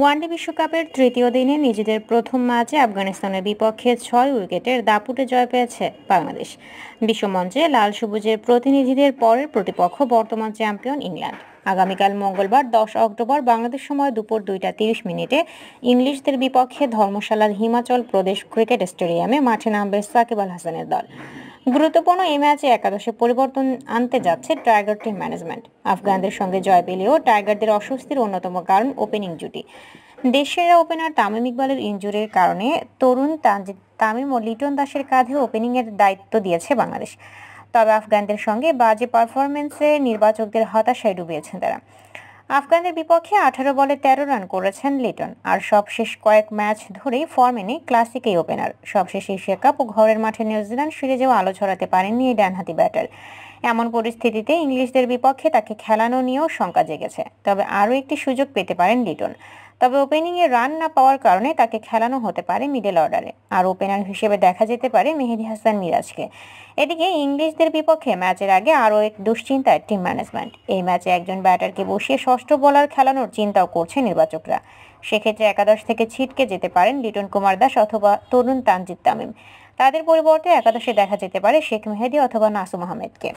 one day বিশ্বকাপের তৃতীয় দিনে নিজেদের প্রথম ম্যাচে আফগানিস্তানের বিপক্ষে ছয় উইকেটের দাপুটে জয় পেয়েছে বাংলাদেশ বিশ্বমঞ্চে লাল সবুজের প্রতিনিধিদের পরের প্রতিপক্ষ বর্তমান চ্যাম্পিয়ন ইংল্যান্ড আগামীকাল মঙ্গলবার দশ অক্টোবর বাংলাদেশ সময় দুপুর দুইটা তিরিশ মিনিটে ইংলিশদের বিপক্ষে ধর্মশালার হিমাচল প্রদেশ ক্রিকেট স্টেডিয়ামে মাঠে নামবে সাকিব আল হাসানের দল গুরুত্বপূর্ণ এই ম্যাচে একাদশে পরিবর্তন আনতে যাচ্ছে টাইগার টিম ম্যানেজমেন্ট আফগানদের সঙ্গে জয় পেলেও টাইগারদের অস্বস্তির অন্যতম কারণ ওপেনিং জুটি দেশের ওপেনার তামিম ইকবালের ইঞ্জুরির কারণে তরুণ তামিম ও লিটন দাসের কাঁধে ওপেনিংয়ের দায়িত্ব দিয়েছে বাংলাদেশ তবে আফগানদের সঙ্গে বাজে পারফরমেন্সে নির্বাচকদের হতাশায় ডুবিয়েছেন তারা আফগানদের বিপক্ষে আঠারো বলে ১৩ রান করেছেন লিটন আর সবশেষ কয়েক ম্যাচ ধরেই ফর্মে নেই ক্লাসিক এই ওপেনার সবশেষ এশিয়া কাপ ও ঘরের মাঠে নিউজিল্যান্ড যেও আলো ছড়াতে পারেননি এই ডানহাতি ব্যাটার এমন পরিস্থিতিতে ইংলিশদের বিপক্ষে তাকে খেলানো নিয়েও শঙ্কা জেগেছে তবে আরও একটি সুযোগ পেতে পারেন লিটন তবে ওপেনিংয়ে রান না পাওয়ার কারণে তাকে খেলানো হতে পারে মিডল অর্ডারে আর ওপেনার হিসেবে দেখা যেতে পারে মেহেদি হাসান মিরাজকে এদিকে ইংলিশদের বিপক্ষে ম্যাচের আগে আরও এক দুশ্চিন্তায় টিম ম্যানেজমেন্ট এই ম্যাচে একজন ব্যাটারকে বসিয়ে ষষ্ঠ বলার খেলানোর চিন্তাও করছে নির্বাচকরা সেক্ষেত্রে একাদশ থেকে ছিটকে যেতে পারেন লিটন কুমার দাস অথবা তরুণ তানজিদ তামিম তাদের পরিবর্তে একাদশে দেখা যেতে পারে শেখ মেহেদি অথবা নাসুম আহমেদকে